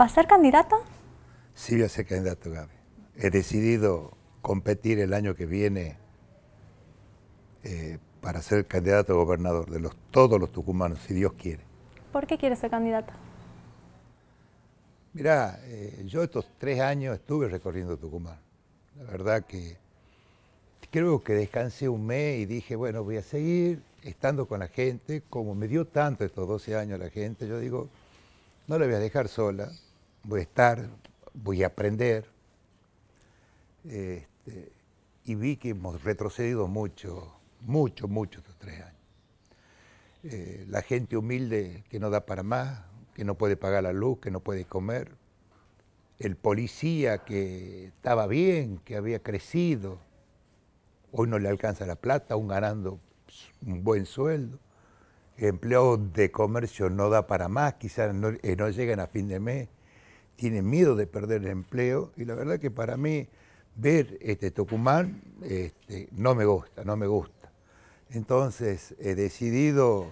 ¿Va a ser candidato? Sí, voy a ser candidato, Gaby. He decidido competir el año que viene eh, para ser candidato a gobernador de los, todos los tucumanos, si Dios quiere. ¿Por qué quieres ser candidato? Mirá, eh, yo estos tres años estuve recorriendo Tucumán. La verdad que creo que descansé un mes y dije, bueno, voy a seguir estando con la gente. Como me dio tanto estos 12 años la gente, yo digo, no la voy a dejar sola, voy a estar, voy a aprender. Este, y vi que hemos retrocedido mucho, mucho, mucho estos tres años. Eh, la gente humilde que no da para más, que no puede pagar la luz, que no puede comer. El policía que estaba bien, que había crecido, hoy no le alcanza la plata, aún ganando un buen sueldo empleo de comercio no da para más, quizás no, lleguen eh, llegan a fin de mes, tienen miedo de perder el empleo y la verdad que para mí ver este Tucumán este, no me gusta, no me gusta. Entonces he decidido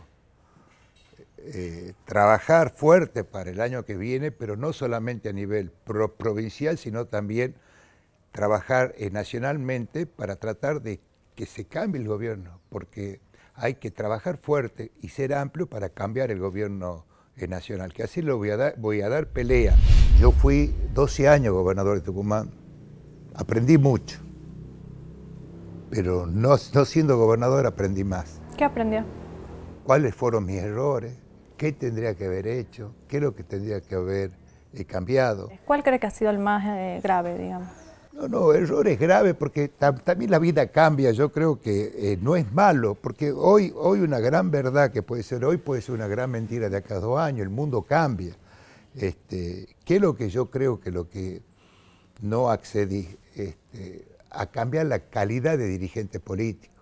eh, trabajar fuerte para el año que viene, pero no solamente a nivel provincial, sino también trabajar eh, nacionalmente para tratar de que se cambie el gobierno, porque hay que trabajar fuerte y ser amplio para cambiar el gobierno eh, nacional, que así lo voy a dar, voy a dar pelea. Yo fui 12 años gobernador de Tucumán, aprendí mucho, pero no, siendo gobernador aprendí más. ¿Qué aprendió? ¿Cuáles fueron mis errores? ¿Qué tendría que haber hecho? ¿Qué es lo que tendría que haber eh, cambiado? ¿Cuál cree que ha sido el más eh, grave, digamos? No, no, es grave porque también la vida cambia, yo creo que eh, no es malo, porque hoy, hoy una gran verdad que puede ser hoy puede ser una gran mentira de acá a dos años, el mundo cambia. Este, ¿Qué es lo que yo creo que lo que no accedí este, a cambiar la calidad de dirigente político?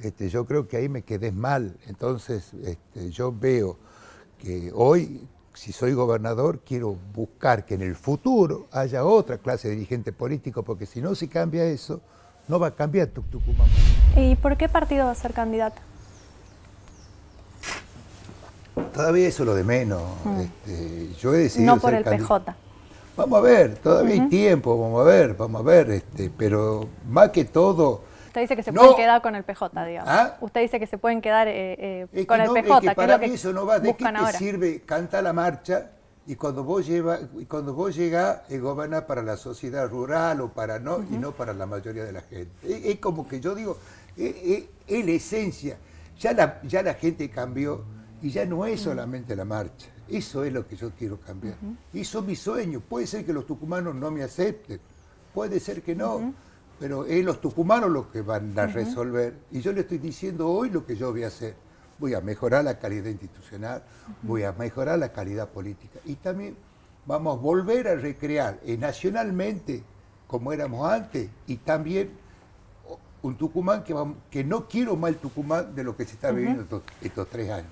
Este, yo creo que ahí me quedé mal, entonces este, yo veo que hoy si soy gobernador, quiero buscar que en el futuro haya otra clase de dirigente político, porque si no se cambia eso, no va a cambiar Tucumán. ¿Y por qué partido va a ser candidato? Todavía eso lo de menos. Mm. Este, yo he decidido. No por el PJ. Vamos a ver, todavía hay tiempo, vamos a ver, vamos a ver, este, pero más que todo dice que se pueden quedar con el PJ, digamos. ¿Ah? Usted dice que se pueden quedar eh, eh, con el PJ. que para mí eso no va. ¿De qué te sirve? Canta la marcha y cuando vos lleva, y cuando vos llega eh, para la sociedad rural o para no, y no para la mayoría de la gente. Es, como que yo digo, es la esencia. Ya la, ya la gente cambió y ya no es solamente la marcha. Eso es lo que yo quiero cambiar. Eso es mi sueño. Puede ser que los tucumanos no me acepten, puede ser que no. Pero es los tucumanos los que van a resolver. Y yo le estoy diciendo hoy lo que yo voy a hacer. Voy a mejorar la calidad institucional, voy a mejorar la calidad política. Y también vamos a volver a recrear eh, nacionalmente, como éramos antes, y también un Tucumán que, no quiero más el Tucumán de lo que se está viviendo estos tres años.